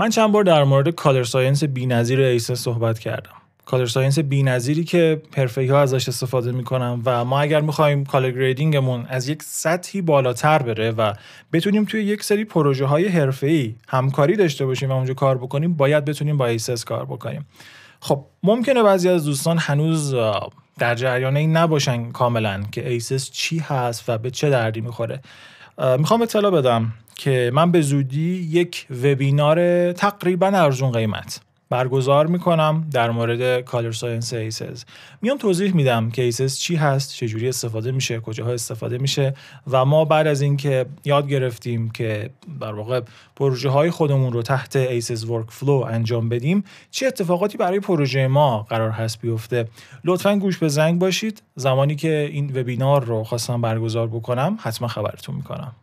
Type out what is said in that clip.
من چند بار در مورد کالر ساینس بی‌نظیر ایسس صحبت کردم کالر ساینس بی‌نظیری که حرفه‌ای ها ازش استفاده میکنم و ما اگر میخوایم کالر گریدینگمون از یک سطحی بالاتر بره و بتونیم توی یک سری پروژه های حرفه‌ای همکاری داشته باشیم و اونجا کار بکنیم باید بتونیم با ایسس کار بکنیم خب ممکنه بعضی از دوستان هنوز در جریان این نباشن کاملا که ایسس چی هست و به چه دردی میخوره میخوام اطلاع بدم که من به زودی یک وبینار تقریبا ارزون قیمت برگزار میکنم در مورد کالر ساینس ایسز میام توضیح میدم که ایسز چی هست چجوری استفاده میشه کجاها استفاده میشه و ما بعد از اینکه یاد گرفتیم که در واقع پروژه های خودمون رو تحت ایسز ورک فلو انجام بدیم چه اتفاقاتی برای پروژه ما قرار هست بیفته لطفا گوش به زنگ باشید زمانی که این وبینار رو خواستم برگزار بکنم حتما خبرتون میکنم